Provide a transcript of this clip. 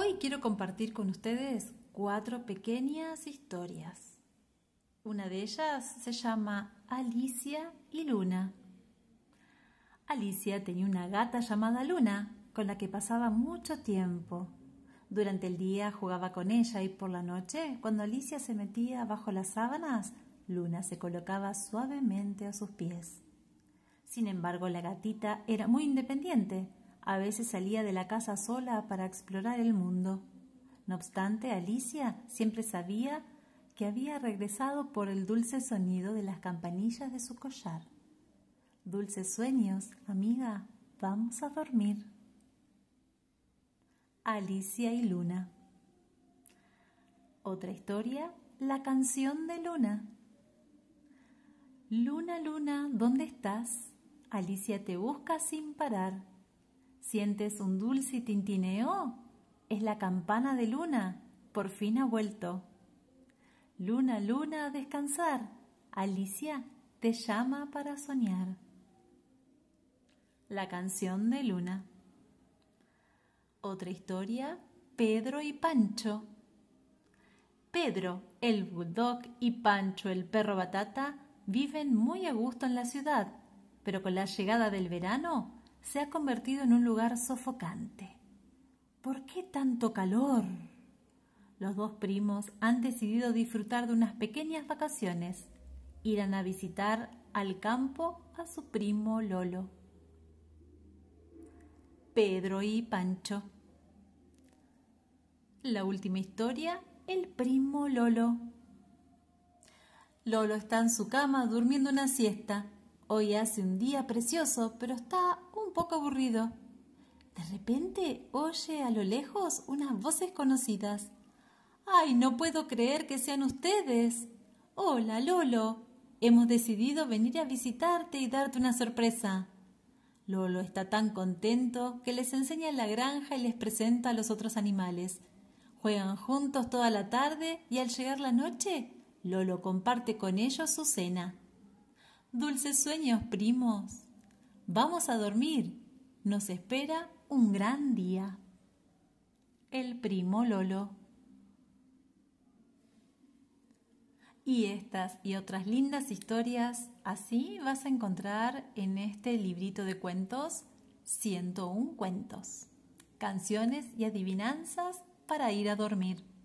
Hoy quiero compartir con ustedes cuatro pequeñas historias. Una de ellas se llama Alicia y Luna. Alicia tenía una gata llamada Luna, con la que pasaba mucho tiempo. Durante el día jugaba con ella y por la noche, cuando Alicia se metía bajo las sábanas, Luna se colocaba suavemente a sus pies. Sin embargo, la gatita era muy independiente a veces salía de la casa sola para explorar el mundo. No obstante, Alicia siempre sabía que había regresado por el dulce sonido de las campanillas de su collar. Dulces sueños, amiga, vamos a dormir. Alicia y Luna. Otra historia, la canción de Luna. Luna, Luna, ¿dónde estás? Alicia te busca sin parar. ¿Sientes un dulce tintineo? Es la campana de luna. Por fin ha vuelto. Luna, luna, a descansar. Alicia te llama para soñar. La canción de Luna. Otra historia, Pedro y Pancho. Pedro, el bulldog, y Pancho, el perro batata, viven muy a gusto en la ciudad, pero con la llegada del verano se ha convertido en un lugar sofocante. ¿Por qué tanto calor? Los dos primos han decidido disfrutar de unas pequeñas vacaciones. Irán a visitar al campo a su primo Lolo. Pedro y Pancho. La última historia, el primo Lolo. Lolo está en su cama durmiendo una siesta Hoy hace un día precioso, pero está un poco aburrido. De repente oye a lo lejos unas voces conocidas. ¡Ay, no puedo creer que sean ustedes! Hola, Lolo. Hemos decidido venir a visitarte y darte una sorpresa. Lolo está tan contento que les enseña la granja y les presenta a los otros animales. Juegan juntos toda la tarde y al llegar la noche, Lolo comparte con ellos su cena. Dulces sueños, primos. Vamos a dormir. Nos espera un gran día. El primo Lolo. Y estas y otras lindas historias así vas a encontrar en este librito de cuentos 101 cuentos, canciones y adivinanzas para ir a dormir.